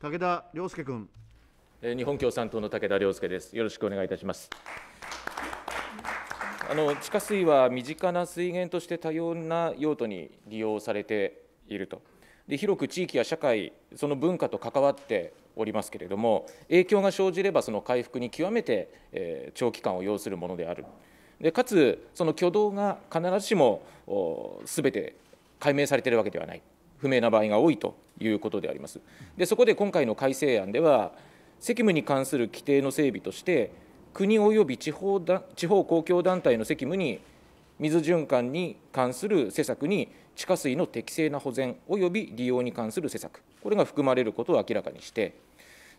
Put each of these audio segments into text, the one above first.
武田良介君。日本共産党の武田良介です。よろしくお願いいたします。あの地下水は身近な水源として多様な用途に利用されていると。で広く地域や社会、その文化と関わっておりますけれども、影響が生じればその回復に極めて、え長期間を要するものである。でかつ、その挙動が必ずしもすべて解明されているわけではない。不明な場合が多いということであります。でそこで今回の改正案では責務に関する規定の整備として国及び地方だ地方公共団体の責務に水循環に関する施策に地下水の適正な保全及び利用に関する施策これが含まれることを明らかにして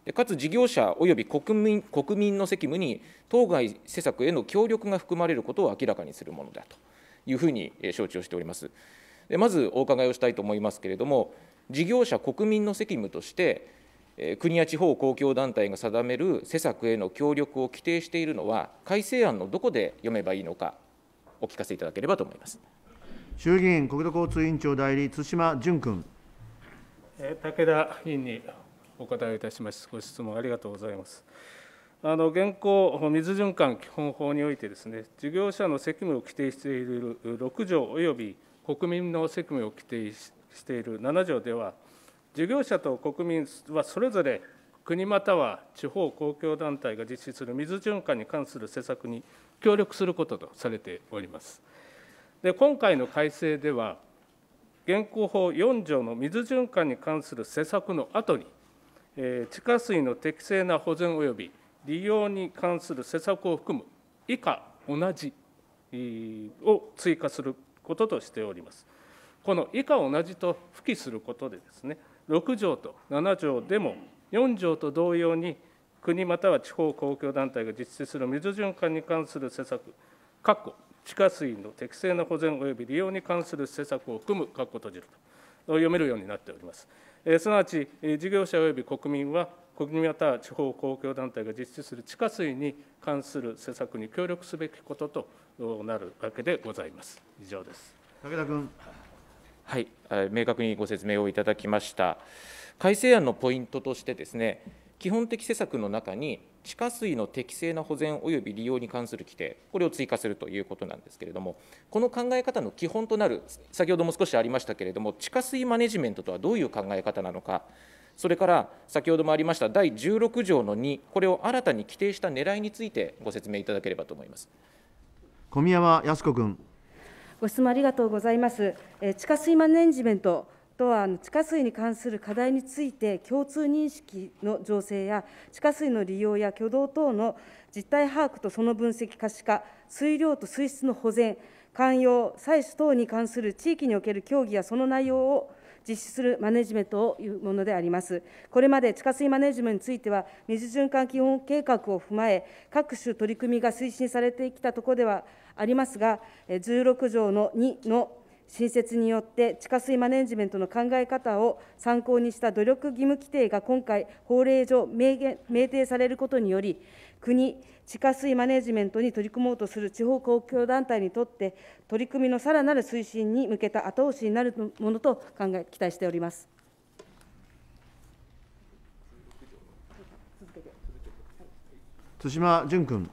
でかつ事業者及び国民国民の責務に当該施策への協力が含まれることを明らかにするものだというふうに承知をしております。でまずお伺いをしたいと思いますけれども、事業者、国民の責務として、国や地方公共団体が定める施策への協力を規定しているのは、改正案のどこで読めばいいのか、お聞かせいただければと思います衆議院国土交通委員長代理、対馬淳君。武田委員にお答えいたしますご質問ありがとうございます。あの現行、水循環基本法においてです、ね、事業者の責務を規定している6条および国民の責務を規定している7条では、事業者と国民はそれぞれ国または地方公共団体が実施する水循環に関する施策に協力することとされております。で今回の改正では、現行法4条の水循環に関する施策の後に、えー、地下水の適正な保全及び利用に関する施策を含む以下同じを追加することとしております。この以下同じと付記することでですね、6条と7条でも4条と同様に、国または地方公共団体が実施する水循環に関する施策、括弧地下水の適正な保全及び利用に関する施策を組む、括弧閉じると読めるようになっております。えすなわち、事業者及び国民は国民または地方公共団体が実施する地下水に関する施策に協力すべきこととなるわけでございます。以上です。武田君。はい、明確にご説明をいただきました。改正案のポイントとしてですね、基本的施策の中に地下水の適正な保全及び利用に関する規定、これを追加するということなんですけれども、この考え方の基本となる、先ほども少しありましたけれども、地下水マネジメントとはどういう考え方なのか、それから先ほどもありました第16条の2、これを新たに規定した狙いについてご説明いただければと思います小宮山康子君。ご質問ありがとうございます。え地下水マネジメントとは地下水に関する課題について共通認識の情勢や地下水の利用や挙動等の実態把握とその分析可視化水量と水質の保全寛容採取等に関する地域における協議やその内容を実施するマネジメントというものであります。これまで地下水マネジメントについては、水循環基本計画を踏まえ、各種取り組みが推進されてきたところではありますが、16条の2の新設によって地下水マネジメントの考え方を参考にした努力義務規定が今回、法令上明定されることにより、国、地下水マネジメントに取り組もうとする地方公共団体にとって、取り組みのさらなる推進に向けた後押しになるものと考え期待しております。対馬淳君。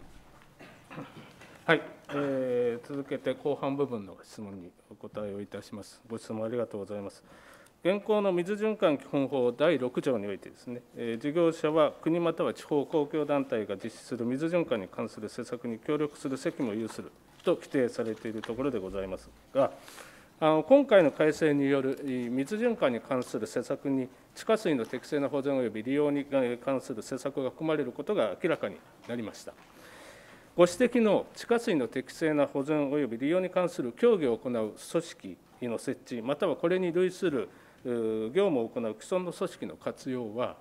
はい、えー、続けて後半部分の質問にお答えをいたします。ご質問ありがとうございます。現行の水循環基本法第6条においてですね、えー、事業者は国または地方公共団体が実施する水循環に関する施策に協力する責務を有すると規定されているところでございますが、あの今回の改正による水循環に関する施策に、地下水の適正な保全及び利用に関する施策が含まれることが明らかになりました。ご指摘の地下水の適正な保存及び利用に関する協議を行う組織の設置、またはこれに類する業務を行う既存の組織の活用は、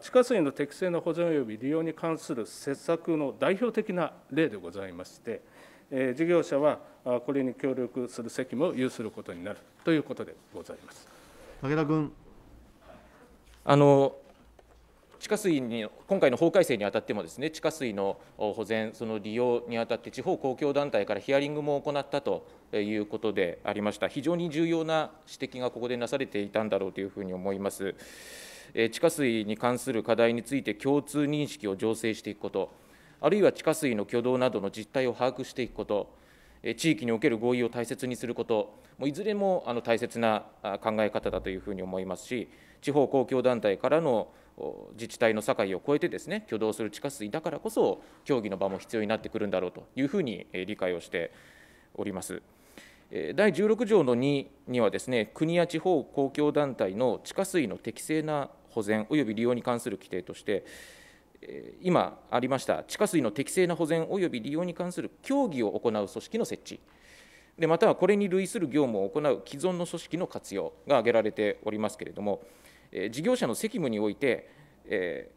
地下水の適正な保存及び利用に関する施策の代表的な例でございまして、事業者はこれに協力する責務を有することになるということでございます。武田君あの地下水に今回の法改正にあたってもですね地下水の保全その利用にあたって地方公共団体からヒアリングも行ったということでありました非常に重要な指摘がここでなされていたんだろうというふうに思います。地下水に関する課題について共通認識を醸成していくこと、あるいは地下水の挙動などの実態を把握していくこと、地域における合意を大切にすること、もいずれもあの大切な考え方だというふうに思いますし、地方公共団体からの自治体の境を越えてですね挙動する地下水だからこそ協議の場も必要になってくるんだろうというふうに理解をしております。第16条の2にはですね国や地方公共団体の地下水の適正な保全及び利用に関する規定として今ありました地下水の適正な保全及び利用に関する協議を行う組織の設置でまたはこれに類する業務を行う既存の組織の活用が挙げられておりますけれども事業者の責務において、え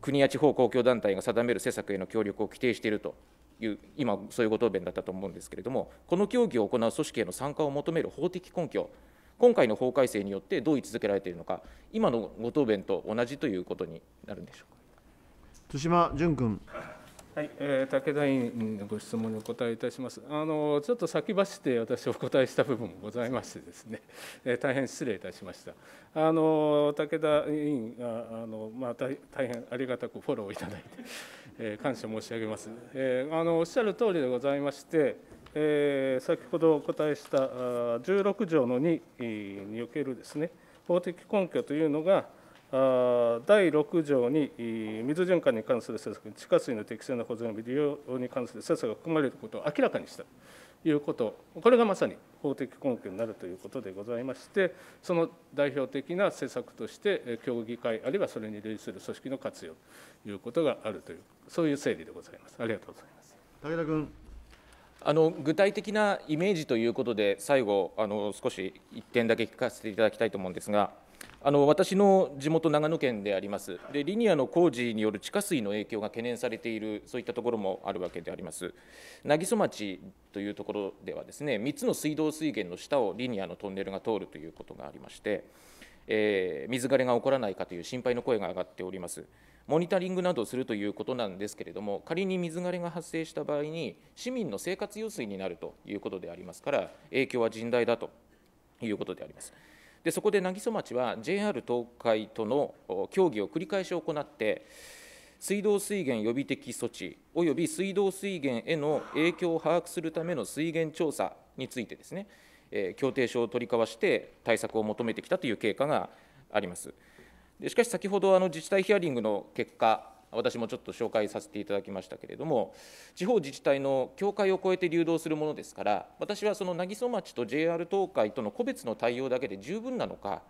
ー、国や地方公共団体が定める施策への協力を規定しているという、今、そういうご答弁だったと思うんですけれども、この協議を行う組織への参加を求める法的根拠、今回の法改正によってどう位置づけられているのか、今のご答弁と同じということになるんでしょうか。対馬淳君はい、えー、武田委員のご質問にお答えいたします。あのちょっと先走って私お答えした部分もございましてですね、えー、大変失礼いたしました。あの武田委員あのまあ大変ありがたくフォローいただいて、えー、感謝申し上げます。えー、あのおっしゃる通りでございまして、えー、先ほどお答えした16条の2におけるですね法的根拠というのが第6条に水循環に関する政策、地下水の適正な保全、利用に関する政策が含まれることを明らかにしたということ、これがまさに法的根拠になるということでございまして、その代表的な施策として、協議会、あるいはそれに類する組織の活用ということがあるという、そういう整理でございます。ありがとうございます武田君あの具体的なイメージということで、最後あの、少し1点だけ聞かせていただきたいと思うんですが、あの私の地元、長野県でありますで、リニアの工事による地下水の影響が懸念されている、そういったところもあるわけであります。渚町というところでは、ですね3つの水道水源の下をリニアのトンネルが通るということがありまして、えー、水枯れが起こらないかという心配の声が上がっております。モニタリングなどをするということなんですけれども、仮に水枯れが発生した場合に、市民の生活用水になるということでありますから、影響は甚大だということであります。でそこで渚町は JR 東海との協議を繰り返し行って水道水源予備的措置および水道水源への影響を把握するための水源調査についてですね、え協定書を取り交わして対策を求めてきたという経過があります。でしかし先ほどあの自治体ヒアリングの結果私もちょっと紹介させていただきましたけれども地方自治体の境界を越えて流動するものですから私はその渚町と JR 東海との個別の対応だけで十分なのか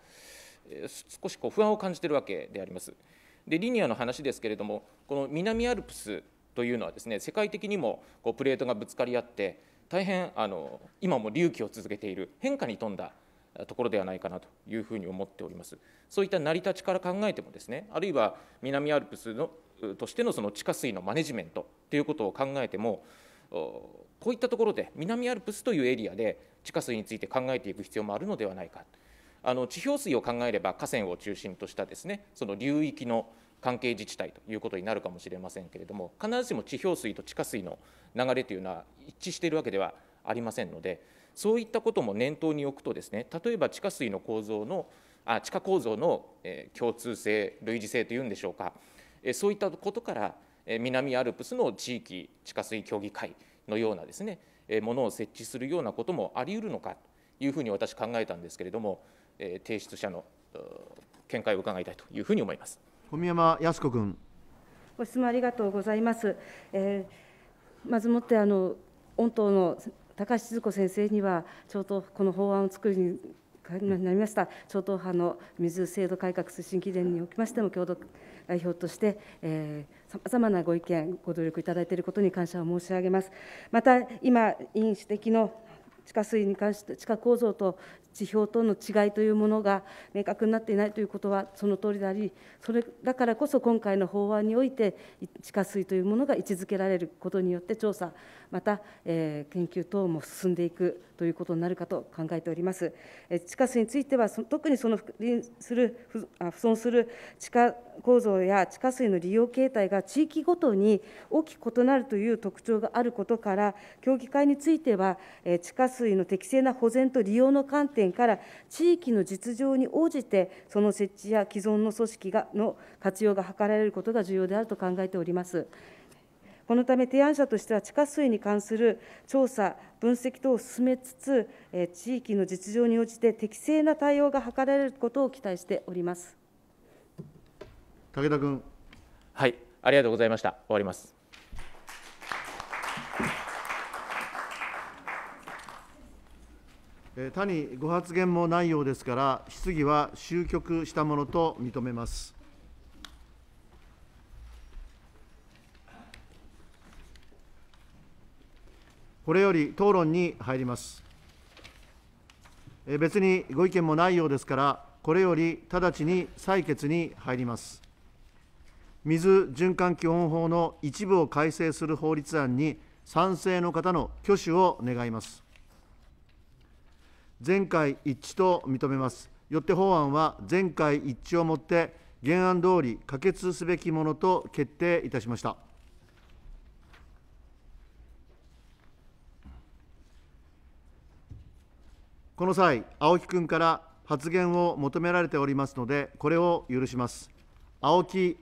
少しこう不安を感じているわけであります。でリニアの話ですけれどもこの南アルプスというのはですね世界的にもこうプレートがぶつかり合って大変あの今も隆起を続けている変化に富んだところではないかなというふうに思っております。そういった成り立ちから考えてもですね、あるいは南アルプスのとしてのその地下水のマネジメントということを考えてもこういったところで南アルプスというエリアで地下水について考えていく必要もあるのではないかあの地表水を考えれば河川を中心としたですねその流域の関係自治体ということになるかもしれませんけれども必ずしも地表水と地下水の流れというのは一致しているわけではありませんのでそういったことも念頭に置くとですね例えば地下水の構造のあ地下構造の、え共通性類似性というんでしょうかそういったことから南アルプスの地域地下水協議会のようなですねものを設置するようなこともありうるのかというふうに私考えたんですけれども提出者の見解を伺いたいというふうに思います小宮山康子君ご質問ありがとうございます、えー、まずもってあの御党の高橋静子先生にはちょうどこの法案を作るになりました超党派の水制度改革推進議連におきましても共同代表としてさまざまなご意見ご努力いただいていることに感謝を申し上げますまた今委員指摘の地下水に関して地下構造と地表との違いというものが明確になっていないということはその通りでありそれだからこそ今回の法案において地下水というものが位置づけられることによって調査また、え研究等も進んでいくということになるかと考えております。地下水については、特にその不する不損する地下構造や地下水の利用形態が地域ごとに大きく異なるという特徴があることから、協議会については、地下水の適正な保全と利用の観点から、地域の実情に応じて、その設置や既存の組織がの活用が図られることが重要であると考えております。このため提案者としては、地下水に関する調査、分析等を進めつつ、地域の実情に応じて適正な対応が図られることを期待しております武田君。はい、ありがとうございました。終わります。他にご発言もないようですから、質疑は終局したものと認めます。これより討論に入ります。別にご意見もないようですから、これより直ちに採決に入ります。水循環基本法の一部を改正する法律案に賛成の方の挙手を願います。全会一致と認めます。よって法案は全会一致をもって原案通り可決すべきものと決定いたしました。この際、青木君から発言を求められておりますので、これを許します。青木